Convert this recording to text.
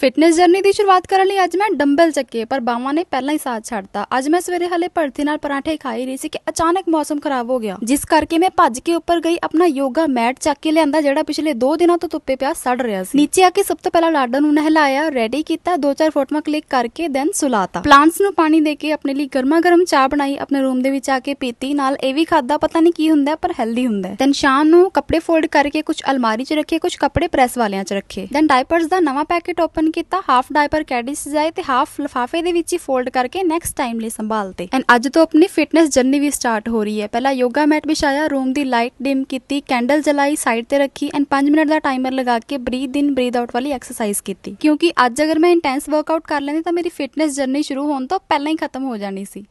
fitness journey ਦੀ ਸ਼ੁਰੂਆਤ ਕਰਨ ਲਈ ਅੱਜ ਮੈਂ ਡੰਬਲ ਚੱਕੇ ਪਰ ਬਾਵਾ ਨੇ ਪਹਿਲਾਂ ਹੀ ਸਾਥ ਛੱਡਤਾ ਅੱਜ ਮੈਂ ਸਵੇਰੇ ਹਲੇ ਭਰਤੀ ਨਾਲ ਪਰਾਂਠੇ ਖਾਈ ਰਹੀ ਸੀ ਕਿ ਅਚਾਨਕ ਮੌਸਮ ਖਰਾਬ ਹੋ ਗਿਆ ਜਿਸ ਕਰਕੇ ਮੈਂ ਭੱਜ ਕੇ ਉੱਪਰ ਗਈ ਆਪਣਾ ਯੋਗਾ ਮੈਟ ਚੱਕ ਕੇ ਲਿਆਂਦਾ ਜਿਹੜਾ ਪਿਛਲੇ 2 ਦਿਨਾਂ ਤੋਂ ਧੁੱਪੇ ਪਿਆ ਸੜ ਰਿਹਾ ਸੀ ਨੀਚੇ ਆ ਕੇ ਸਭ ਤੋਂ ਪਹਿਲਾਂ ਲਾਡਾ ਨੂੰ ਨਹਿਲਾਇਆ ਰੈਡੀ ਕੀਤਾ 2-4 ਫੋਟੋਆਂ ਕਲਿੱਕ ਕਰਕੇ ਦੈਨ ਸੁਲਾਤਾ ਪਲਾਂਟਸ ਨੂੰ ਪਾਣੀ ਦੇ ਕੇ ਆਪਣੇ ਲਈ ਗਰਮਾ-ਗਰਮ ਚਾਹ ਬਣਾਈ ਆਪਣੇ ਰੂਮ ਦੇ ਵਿੱਚ ਆ ਕੇ ਪੀਤੀ ਨਾਲ ਇਹ ਵੀ ਖਾਦਾ ਪਤਾ ਨਹੀਂ ਕੀ ਹੁੰਦਾ ਪਰ ਹੈਲਦੀ ਹੁੰਦਾ ਦੈਨ ਸ਼ਾਮ ਨੂੰ ਕੱਪੜੇ ਫੋਲਡ ਕਰਕੇ ਕੁਝ ਅਲਮਾਰੀ 'ਚ ਰੱਖੇ ਕੁਝ ਕੱਪੜੇ ਪ੍ਰੈਸ ਵਾਲਿਆਂ 'ਚ ਰੱਖੇ ਦੈਨ ਡਾਈਪਰਸ ਦਾ ਨਵਾਂ ਪੈਕੇਟ ਓਪਨ ਕੀਤਾ ਹਾਫ ਡਾਇਪਰ ਕੈਡੀ ਸਜਾਏ ਤੇ ਹਾਫ ਲਫਾਫੇ ਦੇ ਵਿੱਚ ਹੀ ਫੋਲਡ ਕਰਕੇ ਨੈਕਸਟ ਟਾਈਮ ਲਈ ਸੰਭਾਲਤੇ ਐਂਡ ਅੱਜ ਤੋਂ ਆਪਣੀ ਫਿਟਨੈਸ ਜਰਨੀ ਵੀ ਸਟਾਰਟ ਹੋ ਰਹੀ ਹੈ ਪਹਿਲਾਂ ਯੋਗਾ ਮੈਟ ਵਿਛਾਇਆ ਰੂਮ ਦੀ ਲਾਈਟ ਡਿਮ ਕੀਤੀ ਕੈਂਡਲ ਜਲਾਈ ਸਾਈਡ ਤੇ ਰੱਖੀ ਐਂਡ 5 ਮਿੰਟ ਦਾ ਟਾਈਮਰ ਲਗਾ ਕੇ ਬਰੀਥ ਇਨ ਬਰੀਥ ਆਊਟ ਵਾਲੀ ਐਕਸਰਸਾਈਜ਼ ਕੀਤੀ ਕਿਉਂਕਿ ਅੱਜ ਅਗਰ ਮੈਂ ਇੰਟੈਂਸ ਵਰਕਆਊਟ ਕਰ ਲੈਂਦੀ ਤਾਂ ਮੇਰੀ ਫਿਟਨੈਸ ਜਰਨੀ ਸ਼ੁਰੂ ਹੋਣ ਤੋਂ ਪਹਿਲਾਂ ਹੀ ਖਤਮ ਹੋ ਜਾਣੀ ਸੀ